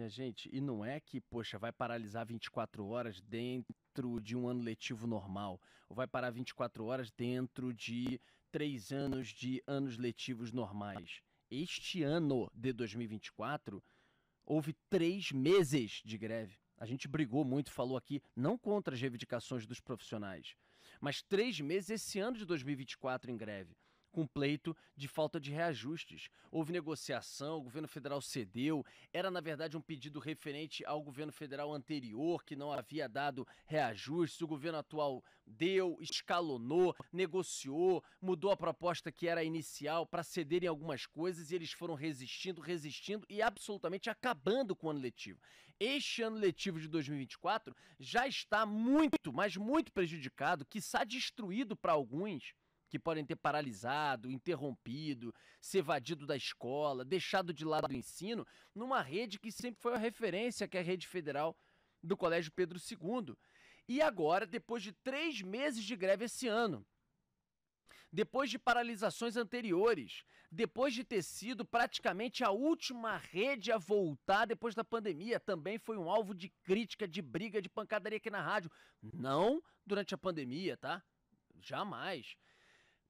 Minha gente, e não é que, poxa, vai paralisar 24 horas dentro de um ano letivo normal, ou vai parar 24 horas dentro de três anos de anos letivos normais. Este ano de 2024, houve três meses de greve. A gente brigou muito, falou aqui, não contra as reivindicações dos profissionais, mas três meses esse ano de 2024 em greve com pleito de falta de reajustes. Houve negociação, o governo federal cedeu, era na verdade um pedido referente ao governo federal anterior, que não havia dado reajustes, o governo atual deu, escalonou, negociou, mudou a proposta que era inicial para cederem algumas coisas e eles foram resistindo, resistindo e absolutamente acabando com o ano letivo. Este ano letivo de 2024 já está muito, mas muito prejudicado, que está destruído para alguns que podem ter paralisado, interrompido, se evadido da escola, deixado de lado o ensino, numa rede que sempre foi a referência, que é a rede federal do Colégio Pedro II. E agora, depois de três meses de greve esse ano, depois de paralisações anteriores, depois de ter sido praticamente a última rede a voltar depois da pandemia, também foi um alvo de crítica, de briga, de pancadaria aqui na rádio. Não durante a pandemia, tá? Jamais.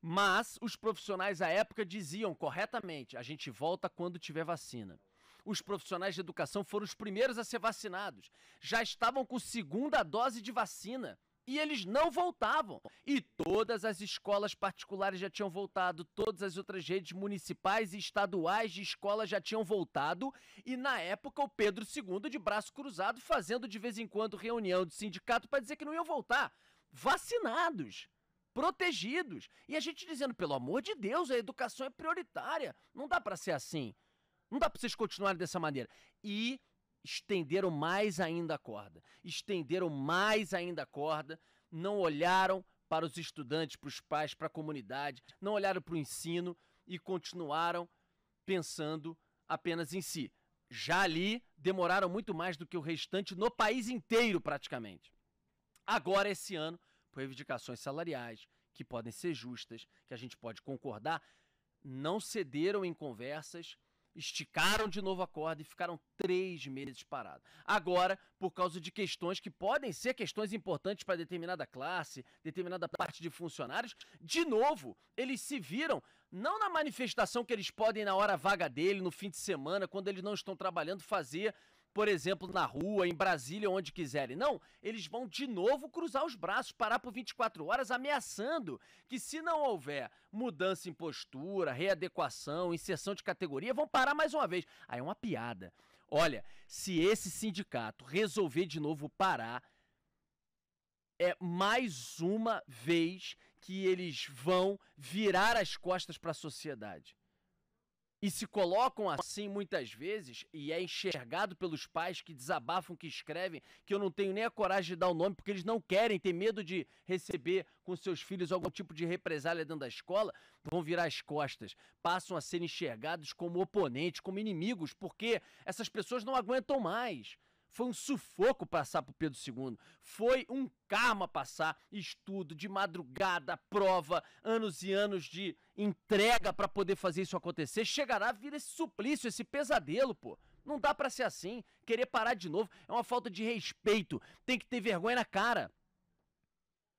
Mas os profissionais à época diziam corretamente: a gente volta quando tiver vacina. Os profissionais de educação foram os primeiros a ser vacinados. Já estavam com segunda dose de vacina e eles não voltavam. E todas as escolas particulares já tinham voltado, todas as outras redes municipais e estaduais de escolas já tinham voltado. E na época, o Pedro II, de braço cruzado, fazendo de vez em quando reunião de sindicato para dizer que não iam voltar. Vacinados protegidos. E a gente dizendo, pelo amor de Deus, a educação é prioritária. Não dá para ser assim. Não dá para vocês continuarem dessa maneira. E estenderam mais ainda a corda. Estenderam mais ainda a corda, não olharam para os estudantes, para os pais, para a comunidade, não olharam para o ensino e continuaram pensando apenas em si. Já ali demoraram muito mais do que o restante no país inteiro, praticamente. Agora, esse ano, por reivindicações salariais, que podem ser justas, que a gente pode concordar, não cederam em conversas, esticaram de novo a corda e ficaram três meses parados. Agora, por causa de questões que podem ser questões importantes para determinada classe, determinada parte de funcionários, de novo, eles se viram não na manifestação que eles podem na hora vaga dele, no fim de semana, quando eles não estão trabalhando, fazer por exemplo, na rua, em Brasília, onde quiserem. Não, eles vão de novo cruzar os braços, parar por 24 horas, ameaçando que se não houver mudança em postura, readequação, inserção de categoria, vão parar mais uma vez. Aí é uma piada. Olha, se esse sindicato resolver de novo parar, é mais uma vez que eles vão virar as costas para a sociedade e se colocam assim muitas vezes e é enxergado pelos pais que desabafam, que escrevem, que eu não tenho nem a coragem de dar o nome porque eles não querem, tem medo de receber com seus filhos algum tipo de represália dentro da escola, vão virar as costas, passam a ser enxergados como oponentes, como inimigos, porque essas pessoas não aguentam mais. Foi um sufoco passar pro Pedro II. Foi um karma passar estudo de madrugada, prova, anos e anos de entrega para poder fazer isso acontecer. Chegará a vir esse suplício, esse pesadelo, pô. Não dá para ser assim. Querer parar de novo é uma falta de respeito. Tem que ter vergonha na cara.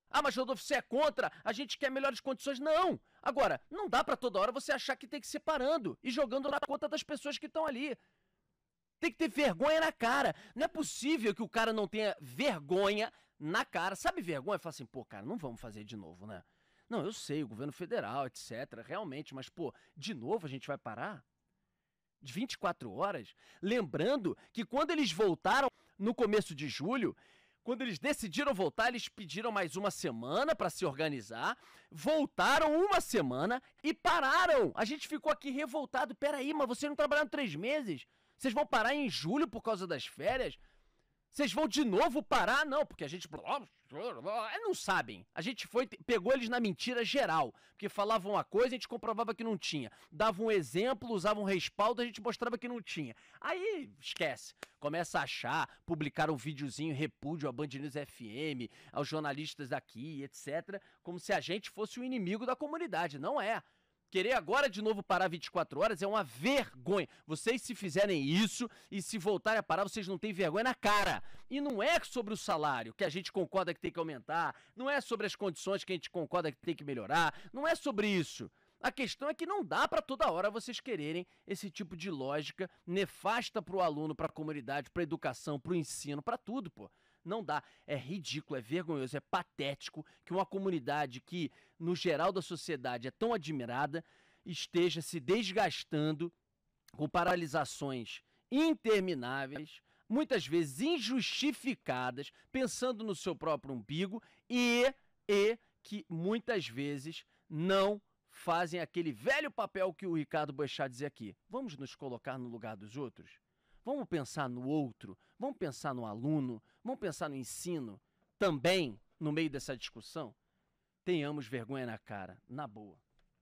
Ah, mas Rodolfo, você é contra, a gente quer melhores condições. Não! Agora, não dá para toda hora você achar que tem que ir separando e jogando na conta das pessoas que estão ali. Tem que ter vergonha na cara. Não é possível que o cara não tenha vergonha na cara. Sabe vergonha? Fala assim, pô, cara, não vamos fazer de novo, né? Não, eu sei, o governo federal, etc. Realmente, mas, pô, de novo a gente vai parar? De 24 horas? Lembrando que quando eles voltaram no começo de julho, quando eles decidiram voltar, eles pediram mais uma semana para se organizar, voltaram uma semana e pararam. A gente ficou aqui revoltado. Peraí, mas você não trabalhou três meses? Vocês vão parar em julho por causa das férias? Vocês vão de novo parar? Não, porque a gente. Não sabem. A gente foi, pegou eles na mentira geral. Porque falavam uma coisa, a gente comprovava que não tinha. Dava um exemplo, usava um respaldo, a gente mostrava que não tinha. Aí, esquece. Começa a achar, publicar um videozinho repúdio à Band News FM, aos jornalistas daqui, etc. Como se a gente fosse o inimigo da comunidade. Não é. Querer agora de novo parar 24 horas é uma vergonha. Vocês se fizerem isso e se voltarem a parar, vocês não têm vergonha na cara. E não é sobre o salário que a gente concorda que tem que aumentar, não é sobre as condições que a gente concorda que tem que melhorar, não é sobre isso. A questão é que não dá para toda hora vocês quererem esse tipo de lógica nefasta para o aluno, para a comunidade, para a educação, para o ensino, para tudo, pô. Não dá. É ridículo, é vergonhoso, é patético que uma comunidade que, no geral da sociedade, é tão admirada, esteja se desgastando com paralisações intermináveis, muitas vezes injustificadas, pensando no seu próprio umbigo e, e que muitas vezes não fazem aquele velho papel que o Ricardo Boechat dizia aqui. Vamos nos colocar no lugar dos outros? Vamos pensar no outro, vamos pensar no aluno, vamos pensar no ensino também no meio dessa discussão? Tenhamos vergonha na cara, na boa.